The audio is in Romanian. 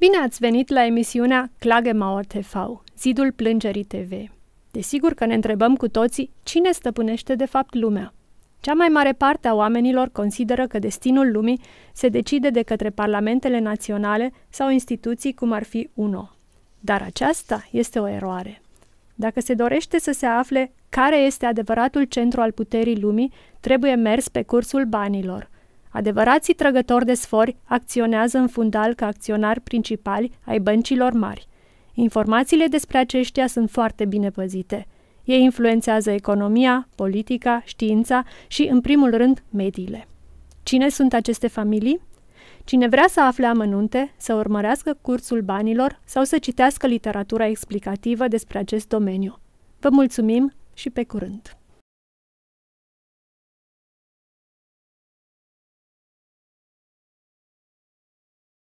Bine ați venit la emisiunea Klagemaur TV, zidul plângerii TV. Desigur că ne întrebăm cu toții cine stăpânește de fapt lumea. Cea mai mare parte a oamenilor consideră că destinul lumii se decide de către parlamentele naționale sau instituții cum ar fi UNO. Dar aceasta este o eroare. Dacă se dorește să se afle care este adevăratul centru al puterii lumii, trebuie mers pe cursul banilor – Adevărații trăgători de sfori acționează în fundal ca acționari principali ai băncilor mari. Informațiile despre aceștia sunt foarte bine păzite. Ei influențează economia, politica, știința și, în primul rând, mediile. Cine sunt aceste familii? Cine vrea să afle amănunte, să urmărească cursul banilor sau să citească literatura explicativă despre acest domeniu. Vă mulțumim și pe curând!